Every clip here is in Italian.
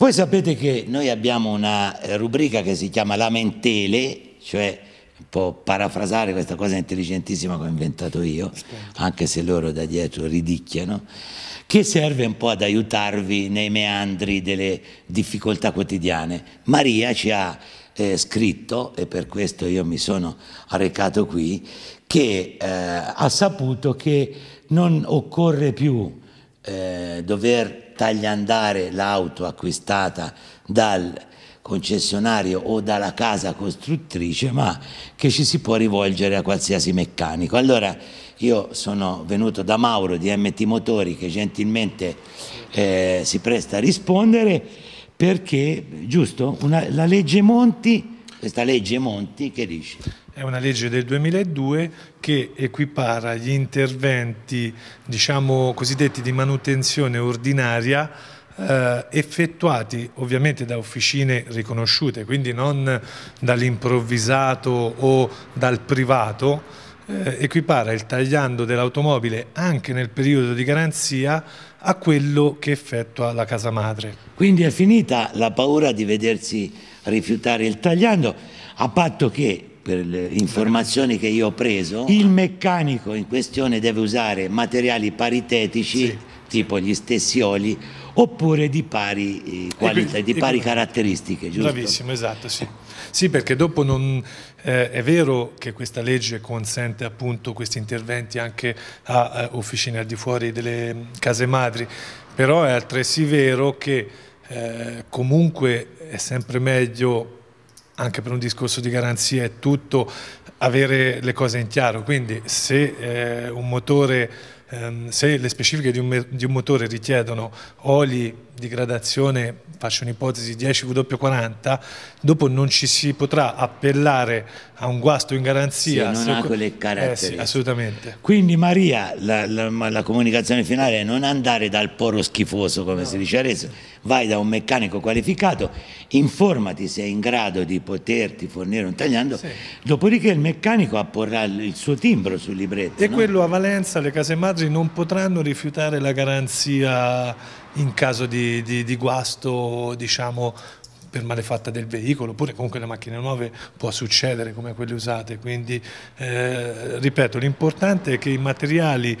Voi sapete che noi abbiamo una eh, rubrica che si chiama Lamentele, cioè può parafrasare questa cosa intelligentissima che ho inventato io, anche se loro da dietro ridicchiano, che serve un po' ad aiutarvi nei meandri delle difficoltà quotidiane. Maria ci ha eh, scritto, e per questo io mi sono recato qui, che eh, ha saputo che non occorre più eh, dover tagliandare l'auto acquistata dal concessionario o dalla casa costruttrice, ma che ci si può rivolgere a qualsiasi meccanico. Allora io sono venuto da Mauro di MT Motori che gentilmente eh, si presta a rispondere perché, giusto, una, la legge Monti, questa legge Monti che dice? È una legge del 2002 che equipara gli interventi diciamo, cosiddetti di manutenzione ordinaria eh, effettuati ovviamente da officine riconosciute, quindi non dall'improvvisato o dal privato, eh, equipara il tagliando dell'automobile anche nel periodo di garanzia a quello che effettua la casa madre. Quindi è finita la paura di vedersi rifiutare il tagliando, a patto che per le informazioni che io ho preso, il meccanico in questione deve usare materiali paritetici, sì. tipo gli stessi oli, oppure di pari eh, qualità, e, di pari caratteristiche, giusto? Bravissimo, esatto, sì. Sì, perché dopo non, eh, è vero che questa legge consente appunto questi interventi anche a, a eh, officine al di fuori delle case madri, però è altresì vero che eh, comunque è sempre meglio anche per un discorso di garanzia è tutto, avere le cose in chiaro. Quindi se eh, un motore ehm, se le specifiche di un, di un, motore richiedono oli di gradazione, faccio un'ipotesi 10W40, dopo non ci si potrà appellare a un guasto in garanzia. Sì, non ha quelle caratteristiche. Eh sì, assolutamente. Quindi Maria, la, la, la, comunicazione finale è non andare dal poro schifoso, come no. si dice adesso, vai da un meccanico qualificato, informati se è in grado di poterti fornire un tagliando, sì. dopodiché il meccanico apporrà il suo timbro sul libretto. E no? quello a Valenza, le case madri padri non potranno rifiutare la garanzia in caso di, di, di guasto diciamo, per malefatta del veicolo, oppure comunque le macchine nuove può succedere come quelle usate, quindi eh, ripeto, l'importante è che i materiali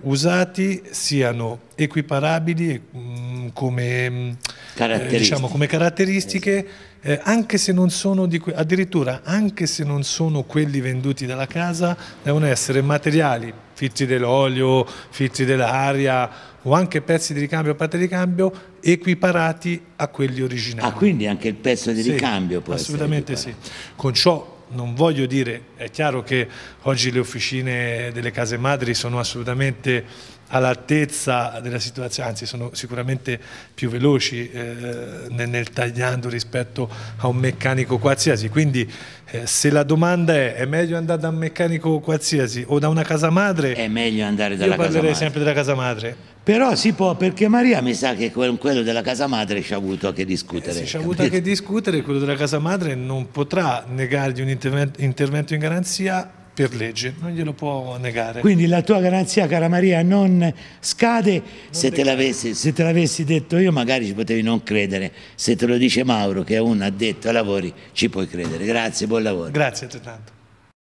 usati siano equiparabili mm, come, mm, eh, caratteristiche, diciamo, come caratteristiche eh, anche se non sono di que- addirittura anche se non sono quelli venduti dalla casa, devono essere materiali, filtri dell'olio, filtri dell'aria o anche pezzi di ricambio o parte di ricambio equiparati a quelli originali. Ah, quindi anche il pezzo di ricambio sì, può assolutamente sì. Con ciò non voglio dire, è chiaro che oggi le officine delle case madri sono assolutamente all'altezza della situazione, anzi sono sicuramente più veloci eh, nel, nel, tagliando rispetto a un meccanico qualsiasi, quindi eh, se la domanda è è meglio andare da un meccanico qualsiasi o da una casa madre, è meglio andare dalla io parlerei casa madre. sempre della casa madre, però si può, perché Maria mi sa che con quello della casa madre ci ha avuto a che eh discutere. Eh, ci ha avuto a che discutere, quello della casa madre non potrà negargli un intervento in garanzia per legge, non glielo può negare. Quindi la tua garanzia, cara Maria, non scade. Non se, te se, te l'avessi, detto io, magari ci potevi non credere. Se te lo dice Mauro, che è un addetto ai lavori, ci puoi credere. Grazie, buon lavoro. Grazie altrettanto.